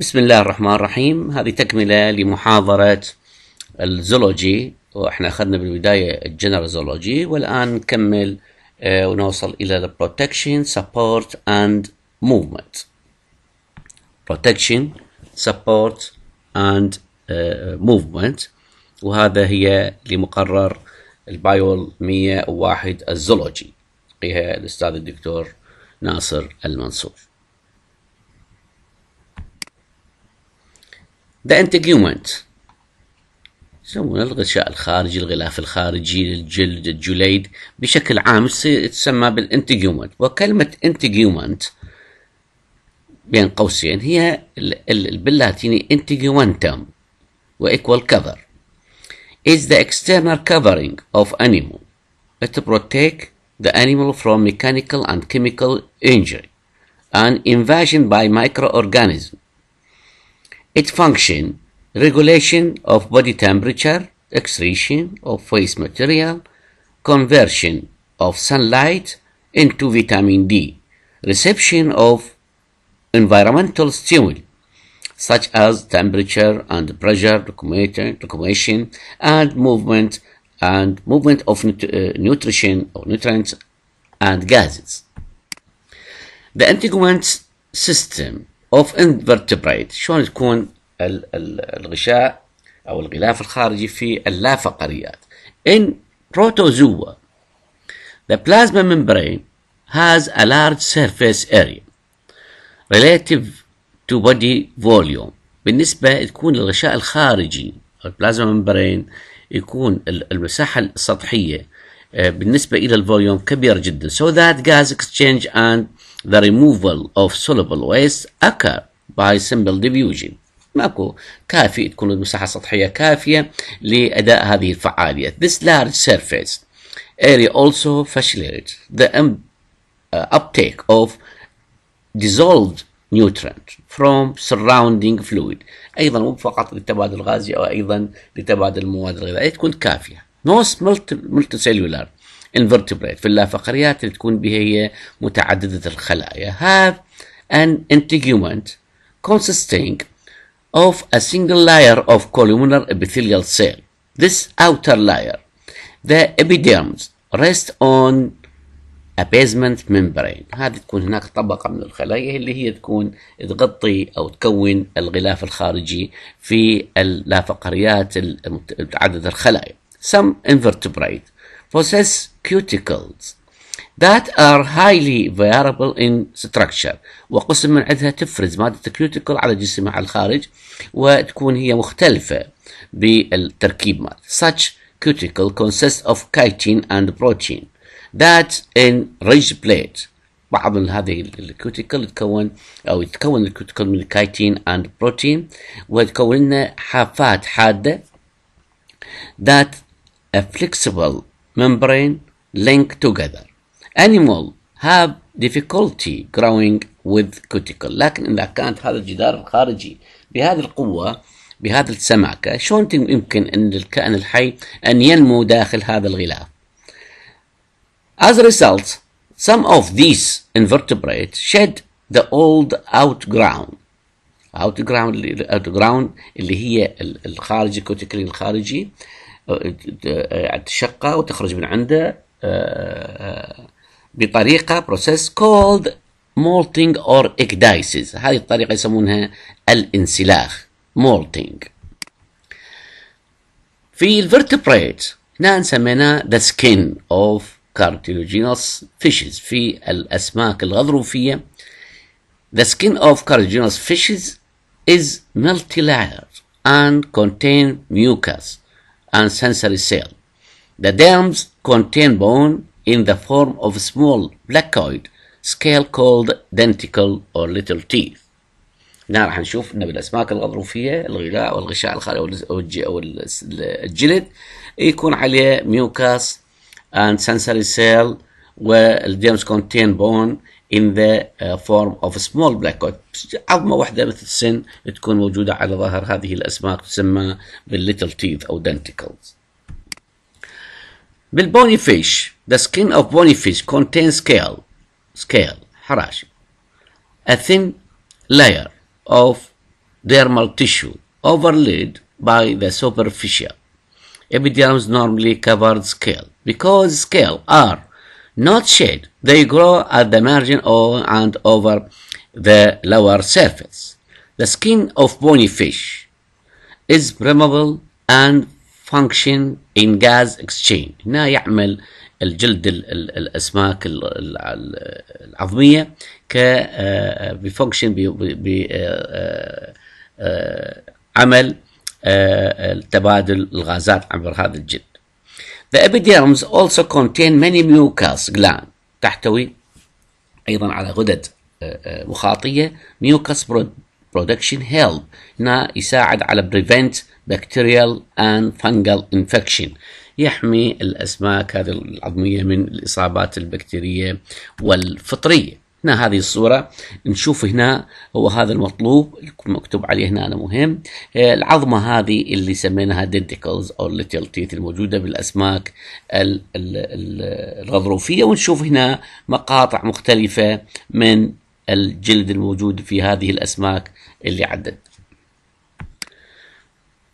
بسم الله الرحمن الرحيم هذه تكملة لمحاضرة الزولوجي واحنا اخذنا بالبداية الجنرال زولوجي والان نكمل آه، ونوصل الى البروتكشن سبورت اند موفمنت بروتكشن سبورت اند موفمنت وهذا هي لمقرر البايول 101 الزولوجي فيها الاستاذ الدكتور ناصر المنصور The integument يسمونه الغشاء الخارجي الغلاف الخارجي الجلد الجليد بشكل عام تسمى بالانتجيومنت وكلمة انتجيومنت بين قوسين هي باللاتيني انتجيومنتم وإيكوال كفر is the external covering of animal it protect the animal from mechanical and chemical injury and invasion by microorganism Its function regulation of body temperature, excretion of waste material, conversion of sunlight into vitamin D, reception of environmental stimuli such as temperature and pressure, locomotion and movement and movement of nut uh, nutrition or nutrients and gases. The integument system of invertebrate شلون تكون الغشاء او الغلاف الخارجي في اللافقريات in protozoa the plasma membrane has a large surface area relative to body volume بالنسبة تكون الغشاء الخارجي البلازما ممبرين يكون المساحة السطحية آه، بالنسبة إلى الفوليوم كبيرة جدا so that gas exchange and the removal of soluble waste occur by simple diffusion ماكو كافي تكون المساحة السطحية كافية لأداء هذه الفعالية this large surface area also facilitates the um, uh, uptake of dissolved nutrient from surrounding fluid أيضا مو فقط للتبادل الغازي أو أيضا لتبادل المواد الغذائية تكون كافية most multicellular invertebrate في اللافقريات اللي تكون بها هي متعددة الخلايا have an integument consisting of a single layer of columnar epithelial cell. This outer layer, the epidermis, rest on a basement membrane. هذه تكون هناك طبقة من الخلايا اللي هي تكون تغطي أو تكون الغلاف الخارجي في اللافقريات المتعددة الخلايا. Some invertebrate possess cuticles that are highly variable in structure وقسم من عندها تفرز مادة الكيوتيكل على جسمها على الخارج وتكون هي مختلفة بالتركيب مال such cuticle consists of chitin and protein that enrich plate بعض من هذه الكيوتيكل تكون او يتكون الكيوتيكل من الكيتين اند بروتين وتكون لنا حافات حاده ذات flexible membrane link together animal have difficulty growing with cuticle لكن إذا كانت هذا الجدار الخارجي بهذه القوة بهذه السماكة شلون يمكن أن الكائن الحي أن ينمو داخل هذا الغلاف As a result some of these invertebrates shed the old outground outground outground اللي هي الخارجي كوتيكلين الخارجي تشقه وتخرج من عنده آه، آه، بطريقة بروسيس كولد مولتينج اور اكدايسيس هذه الطريقة يسمونها الانسلاخ مولتينج في الفرتبريت هنا سميناه ذا سكين اوف cartilaginous فيشز في الاسماك الغضروفيه The skin of cartilaginous fishes is multilayered and contain mucus and sensory cell. The derms contain bone in the form of small blackoid scale called denticle or little teeth. هنا راح نشوف ان بالاسماك الغضروفيه الغذاء والغشاء الخارجي او الجلد يكون عليه ميوكاس and sensory cell والديرمز contain bone in the uh, form of small black or عظمة واحدة مثل السن تكون موجودة على ظهر هذه الأسماك تسمى بالليتل تيث أو denticles بالبوني فيش the skin of bony fish contains scale scale حراش, a thin layer of dermal tissue overlaid by the superficial epidermis normally covered scale because scale are not shade. They grow at the margin or and over the lower surface. The skin of bony fish is permeable and function in gas exchange. هنا يعمل الجلد الاسماك العظميه ك بفانكشن بعمل التبادل الغازات عبر هذا الجلد The epiderms also contain many mucous glands تحتوي أيضا على غدد مخاطية mucus production help هنا يساعد على prevent bacterial and fungal infection يحمي الأسماك هذه العظمية من الإصابات البكتيرية والفطرية هنا هذه الصورة نشوف هنا هو هذا المطلوب مكتوب عليه هنا أنا مهم آه، العظمة هذه اللي سميناها دنتيكلز أو ليتل تيث الموجودة بالأسماك الغضروفية ونشوف هنا مقاطع مختلفة من الجلد الموجود في هذه الأسماك اللي عدت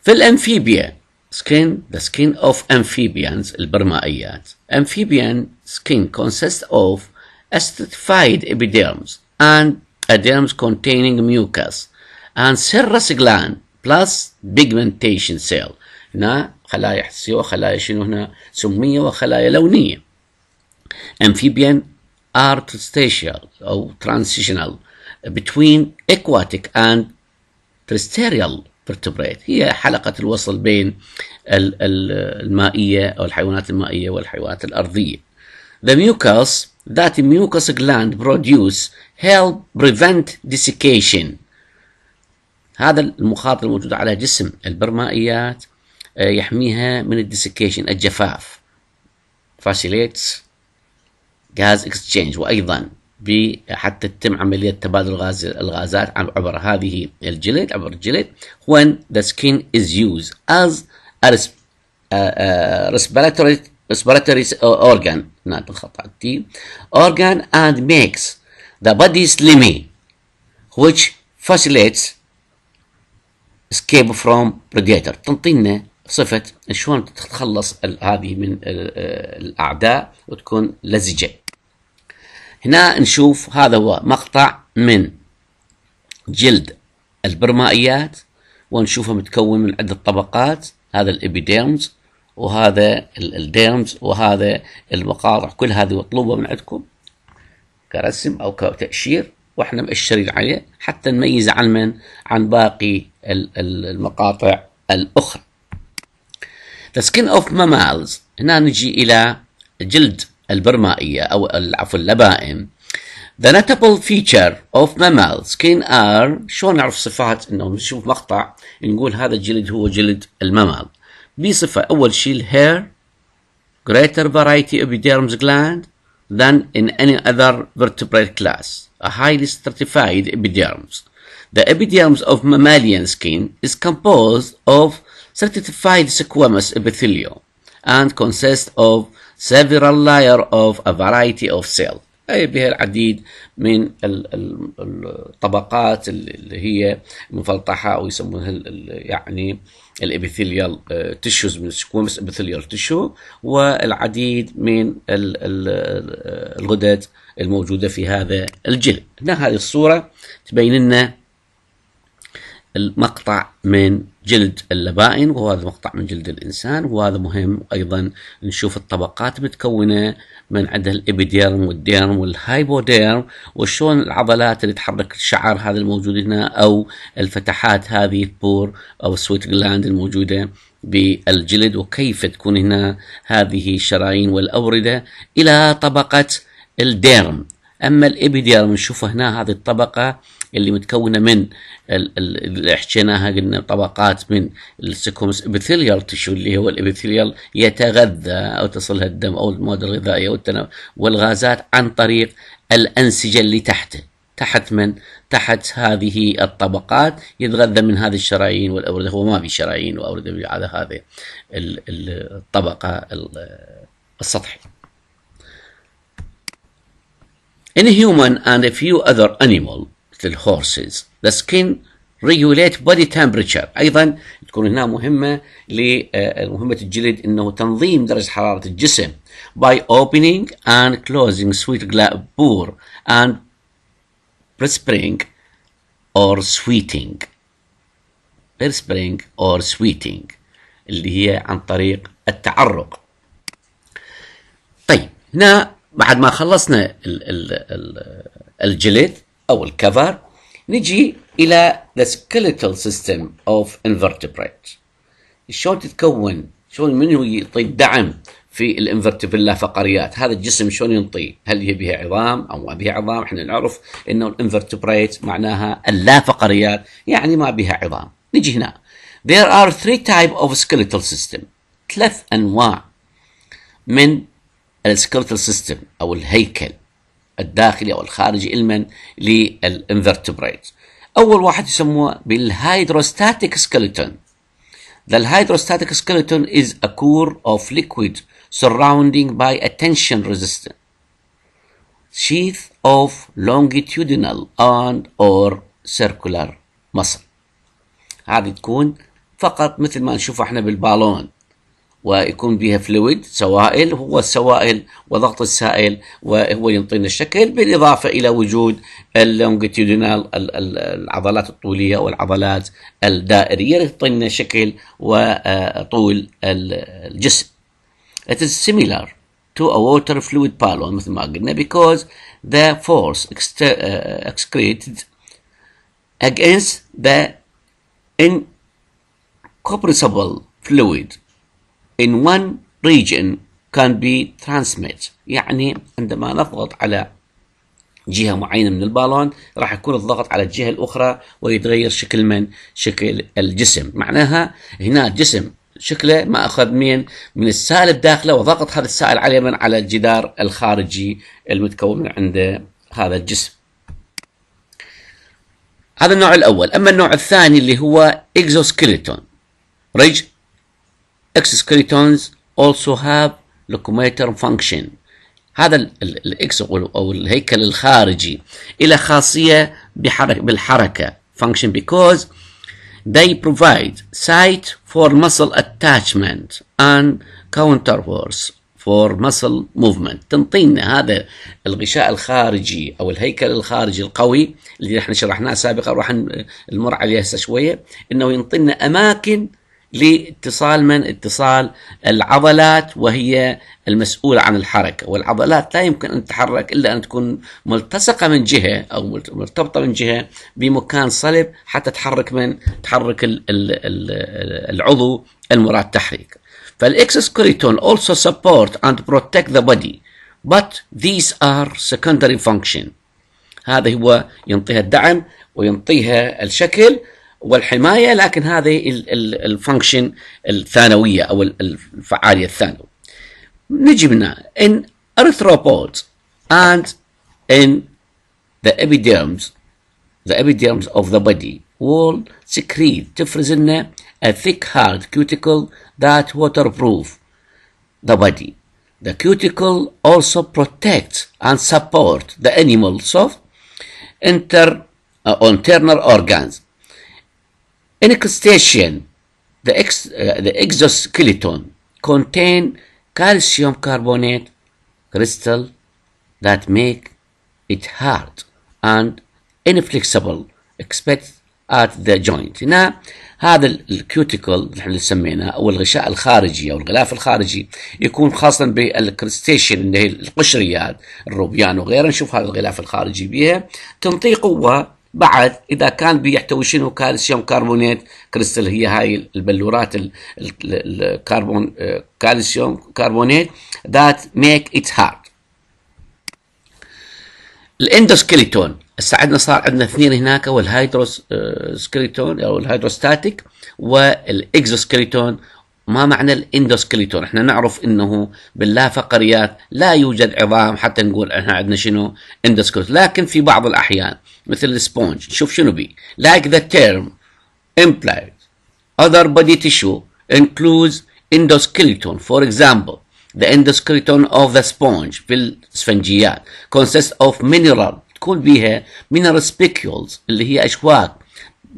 في الأمفيبيا skin the skin of amphibians البرمائيات amphibian skin consists of acidified epidermis and a dermis containing mucus and serous gland plus pigmentation cell هنا خلايا حسية وخلايا شنو هنا سمية وخلايا لونية amphibian are interstitial أو transitional between aquatic and terrestrial vertebrate هي حلقة الوصل بين المائية أو الحيوانات المائية والحيوانات الأرضية the mucus that mucous gland produce help prevent desiccation هذا المخاط الموجود على جسم البرمائيات آه، يحميها من الديسيكيشن الجفاف فاسيليتس غاز اكسشينج وايضا حتى تتم عمليه تبادل الغاز الغازات عبر هذه الجلد عبر الجلد when the skin is used as a آه، آه، respiratory respiratory organ هنا بالخط على organ and makes the body slimy which facilitates escape from predator تنطينا صفة شلون تتخلص هذه من الأعداء وتكون لزجة هنا نشوف هذا هو مقطع من جلد البرمائيات ونشوفه متكون من عدة طبقات هذا الإبيديرمز وهذا الديرمز وهذا المقاطع كل هذه مطلوبه من عندكم كرسم او كتاشير واحنا مأشرين عليه حتى نميز عن من عن باقي المقاطع الاخرى The skin of mammals هنا نجي الى جلد البرمائيه او عفوا اللبائن The notable feature of mammal skin are شلون نعرف صفات انه نشوف مقطع نقول هذا الجلد هو جلد الممال بصفة أول شيء الهير greater variety of epidermis gland than in any other vertebrate class, a highly stratified epidermis. The epidermis of mammalian skin is composed of stratified squamous epithelium and consists of several layers of a variety of cells. أي بها العديد من الطبقات اللي هي مفلطحة أو يسمونها يعني الابيثيليال تشوز آه، من السكوامس ابيثيليال تشو والعديد من الغدد الموجودة في هذا الجلد هنا هذه الصورة تبين لنا المقطع من جلد اللبائن وهذا مقطع من جلد الإنسان وهذا مهم أيضا نشوف الطبقات متكونة من عندها الإبيديرم والديرم والهايبوديرم وشون العضلات اللي تحرك الشعر هذا الموجود هنا أو الفتحات هذه البور أو السويت جلاند الموجودة بالجلد وكيف تكون هنا هذه الشرايين والأوردة إلى طبقة الديرم أما الإبيديرم نشوفه هنا هذه الطبقة اللي متكونه من اللي حكيناها قلنا طبقات من السكومس ابيثيليال تشو اللي هو الابيثيليال يتغذى او تصلها الدم او المواد الغذائيه والغازات عن طريق الانسجه اللي تحته تحت من تحت هذه الطبقات يتغذى من هذه الشرايين والأوردة هو ما في شرايين وأوردة على هذه الطبقة السطحية In human and a few other animals, للهورسز ذا سكين ريجوليت بودي تمبرتشر ايضا تكون هنا مهمه لمهمه آه، الجلد انه تنظيم درجه حراره الجسم by opening and closing سويت بور and برسبرينج or sweating برسبرينج or sweating اللي هي عن طريق التعرق طيب هنا بعد ما خلصنا الجلد أو الكفر نجي إلى the skeletal system of invertebrate شلون تتكون شلون من هو يعطي الدعم في الانفرتبلا فقريات هذا الجسم شلون ينطي هل هي بها عظام او ما بها عظام احنا نعرف انه الانفرتبريت معناها اللا فقريات يعني ما بها عظام نجي هنا there are three type of skeletal system ثلاث انواع من السكرتل سيستم او الهيكل الداخلي أو الخارجي علما للانفرتبريت أول واحد يسموه بالهايدروستاتيك سكيلتون The hydrostatic skeleton is a core of liquid surrounding by a tension resistant sheath of longitudinal and or circular muscle هذه تكون فقط مثل ما نشوف احنا بالبالون ويكون بها فلويد سوائل هو السوائل وضغط السائل وهو ينطينا الشكل بالإضافة إلى وجود اللونجتيودينال العضلات الطولية والعضلات الدائرية تعطينا شكل وطول آه، الجسم It is similar to a water fluid balloon مثل ما قلنا because the force آه، excreted against the incompressible fluid in one region can be transmit يعني عندما نضغط على جهة معينة من البالون راح يكون الضغط على الجهة الأخرى ويتغير شكل من شكل الجسم معناها هنا جسم شكله ما أخذ من من السائل داخله وضغط هذا السائل عليه من على الجدار الخارجي المتكون عند هذا الجسم هذا النوع الأول أما النوع الثاني اللي هو exoskeleton رجل exoskeletons also have locomotor function هذا الاكس او الهيكل الخارجي الى خاصيه بحركه بالحركه function because they provide site for muscle attachment and counter force for muscle movement تنطينا هذا الغشاء الخارجي او الهيكل الخارجي القوي اللي احنا شرحناه سابقا راح نمر عليه هسه شويه انه ينطينا اماكن لاتصال من اتصال العضلات وهي المسؤولة عن الحركة والعضلات لا يمكن أن تتحرك إلا أن تكون ملتصقة من جهة أو مرتبطة من جهة بمكان صلب حتى تحرك من تحرك العضو المراد تحريك فالإكسسكريتون also support and protect the body but these are secondary function هذا هو ينطيها الدعم وينطيها الشكل والحمايه لكن هذه الفانكشن الثانويه او الفعاليه الثانويه. نجي منها in arthropods and in the epiderms the epiderms of the body will secrete تفرز لنا a thick hard cuticle that waterproof the body The cuticle also protects and supports the animals of inter, uh, internal organs. In the, ex, uh, the exoskeleton contain calcium carbonate crystal that make it hard and inflexible expect at the joint هنا هذا الكيوتيكل نحن اللي سميناه او الغشاء الخارجي او الغلاف الخارجي يكون خاصه بالكريستيشن اللي هي القشريات الروبيان وغيرها نشوف هذا الغلاف الخارجي بها تنطي قوه بعد اذا كان بيحتوي شنو كالسيوم كربونات كريستال هي هاي البلورات الكربون كالسيوم كربونات ذات ميك ات هارد الاندوسكليتون هسه عندنا صار عندنا اثنين هناك والهايدروسكليتون او الهايدروستاتيك آه، والاكزوسكليتون ما معنى الاندوسكليتون احنا نعرف انه باللافقريات لا يوجد عظام حتى نقول احنا عندنا شنو اندوسكليتون لكن في بعض الاحيان مثل السبونج شوف شنو بي لايك ذا تيرم امبلايد اذر بودي تيشو انكلوز اندوسكليتون فور اكزامبل ذا اندوسكليتون اوف ذا سبونج في الاسفنجيات كونسيست اوف مينرال تكون بها مينرال سبيكيولز اللي هي اشواك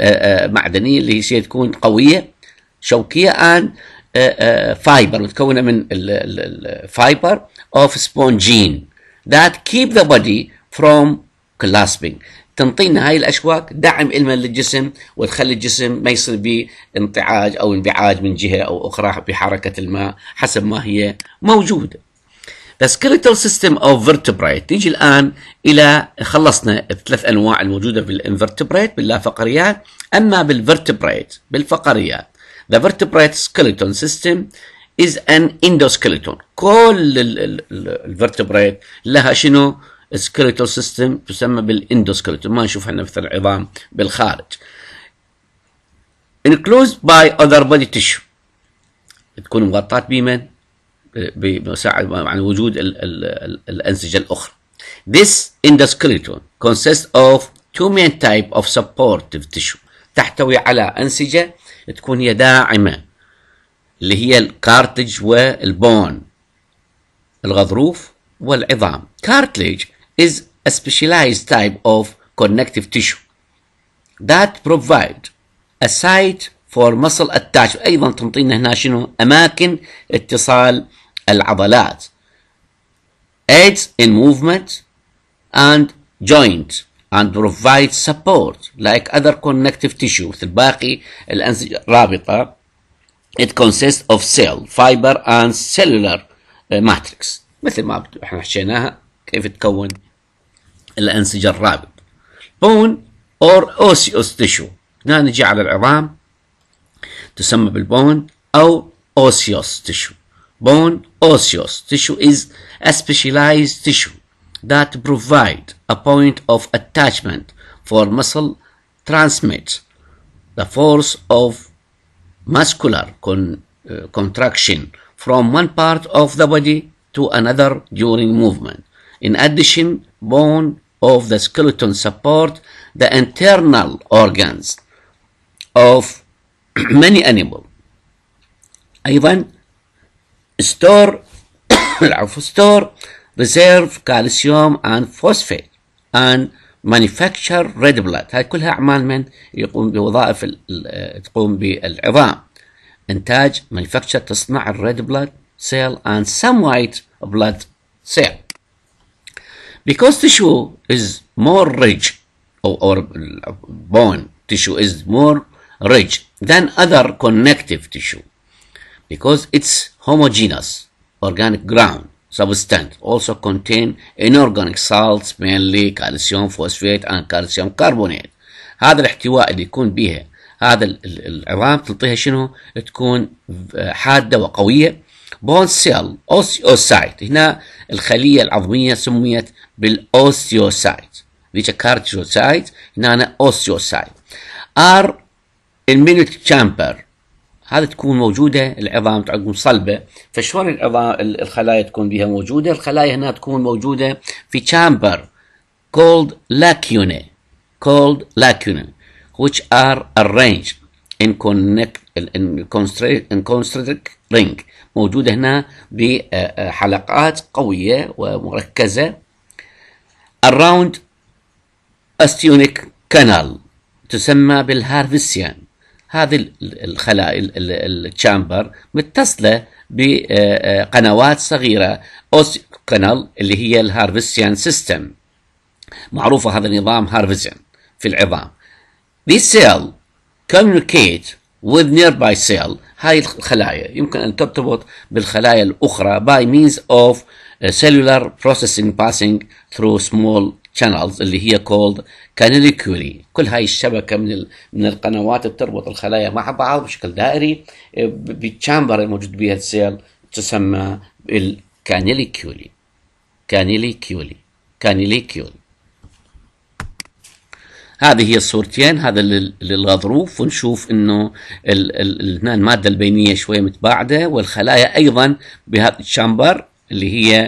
آه، آه، معدنيه اللي هي تكون قويه شوكيه اند فايبر آه، متكونه آه، من الفايبر اوف سبونجين ذات كيب ذا بودي فروم كلاسبينج تنطينا هاي الاشواك دعم الما للجسم وتخلي الجسم ما يصير به انتعاج او انبعاج من جهه او اخرى بحركه الماء حسب ما هي موجوده. The skeletal system of vertebrate نيجي الان الى خلصنا الثلاث انواع الموجوده بالانفرتبريت باللا فقريات اما بالفرتبريت بالفقريات The vertebrate skeleton system is an endoskeleton كل الفرتبريت لها شنو skeletal سيستم تسمى endoskeleton. ما نشوف احنا مثل العظام بالخارج enclosed by other body tissue تكون مغطاة بمن؟ بمساعد عن وجود ال ال ال الأنسجة الأخرى This endoskeleton consists of two main type of supportive tissue تحتوي على أنسجة تكون هي داعمة اللي هي الكارتج والبون الغضروف والعظام cartilage is a specialized type of connective tissue that provide a site for muscle attach ايضا تنطينا هنا شنو اماكن اتصال العضلات aids in movement and joint and provide support like other connective tissue مثل باقي الانسجه الرابطة it consists of cell fiber and cellular matrix مثل ما احنا حكيناها كيف تكون الأنسجة الرابطه bone or osseous tissue هنا نجي على العظام تسمى بالبون أو osseous tissue bone osseous tissue is a specialized tissue that provide a point of attachment for muscle transmits the force of muscular con uh, contraction from one part of the body to another during movement. In addition, bone of the skeleton support the internal organs of many animals. أيضا store store reserve calcium and phosphate and manufacture red blood هاي كلها أعمال من يقوم بوظائف تقوم بالعظام إنتاج manufacture تصنع red blood cell and some white blood cell because tissue is more rich or, or bone tissue is more rich than other connective tissue because it's homogeneous organic ground substance also contain inorganic salts mainly calcium phosphate and calcium carbonate هذا الاحتواء اللي يكون بها هذا العظام تلطيها شنو تكون آه، حاده وقويه بون سيل اوسيوسايت هنا الخليه العظميه سميت بالاوسيوسايت ذيك كارتيوسايت هنا اوسيوسايت ار المينيت تشامبر هذا تكون موجوده العظام تكون صلبه فشلون العظام الخلايا تكون بها موجوده الخلايا هنا تكون موجوده في chamber called lacunae called lacunae which are arranged in connect in constrict in constrict ring موجوده هنا بحلقات آه، آه، قويه ومركزه around osteonic canal تسمى بالهارفيسيان هذه الخلايا التشامبر متصله بقنوات صغيره اوس كانال اللي هي الهارفستيان سيستم معروفه هذا النظام هارفزن في العظام This cell communicate with nearby cell هاي الخلايا يمكن أن ترتبط بالخلايا الأخرى by means of cellular processing passing through small channels اللي هي called كانوني كوري كل هاي الشبكه من من القنوات بتربط الخلايا مع بعض بشكل دائري آه، بالتشامبر الموجود بها السيل تسمى الكانيلي كيولي كانيلي كيولي كانيلي كيولي هذه هي الصورتين هذا للغضروف ونشوف انه هنا الماده البينيه شويه متباعده والخلايا ايضا بهذا الشامبر اللي هي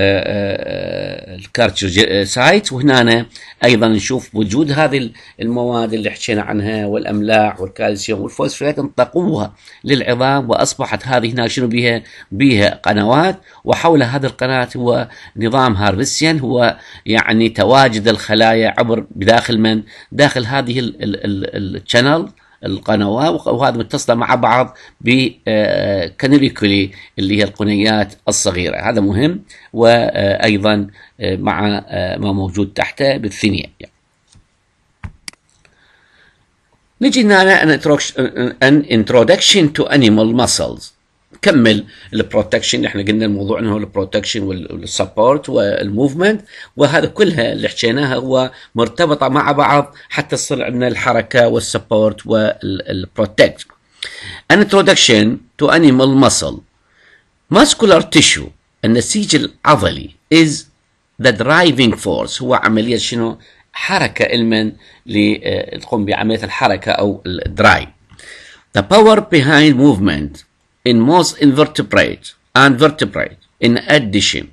آه، آه، آه، الكارتشو سايت وهنا ايضا نشوف وجود هذه المواد اللي حكينا عنها والاملاح والكالسيوم والفوسفات انتقوها للعظام واصبحت هذه هنا شنو بها بها قنوات وحول هذه القناه هو نظام هارفيسيان هو يعني تواجد الخلايا عبر بداخل من داخل هذه الشانل القنوات وهذه متصله مع بعض بكانيليكولي آه، اللي هي القنيات الصغيره هذا مهم وايضا آه، مع آه، ما موجود تحته بالثنيه يعني. نجي هنا ان انتروكشن to animal muscles كمل البروتكشن احنا قلنا الموضوع انه البروتكشن والسبورت والموفمنت وهذا كلها اللي حكيناها هو مرتبطه مع بعض حتى تصير عندنا الحركه والسبورت والبروتكت انتروداكشن تو انيمال مسل ماسكولار تيشو النسيج العضلي از ذا درايفنج فورس هو عمليه شنو حركه المن اللي آه، تقوم بعمليه الحركه او الدرايف the power behind movement in most invertebrates and vertebrates. In addition,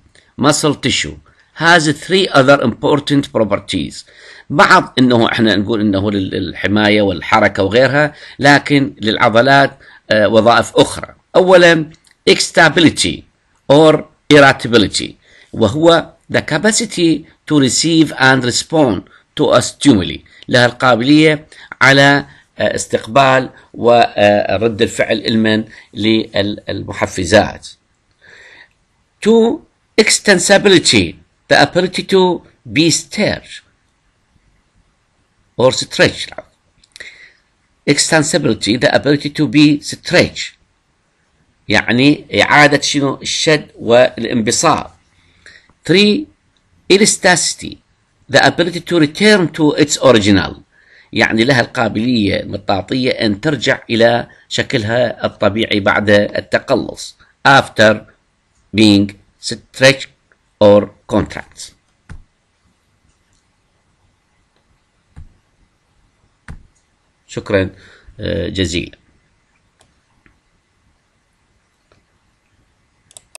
muscle tissue has three other important properties. بعض انه احنا نقول انه للحمايه والحركه وغيرها لكن للعضلات وظائف اخرى. اولا اكستابيلتي or irritability وهو the capacity to receive and respond to a stimuli لها القابليه على استقبال ورد الفعل المن للمحفزات. Two, extensibility, the ability to be stretched or stretched. Extensibility, the ability to be stretched. يعني إعادة شنو الشد والانبساط. Three, elasticity, the ability to return to its original. يعني لها القابلية المطاطية أن ترجع إلى شكلها الطبيعي بعد التقلص after being stretched or contracted شكرا آه، جزيلا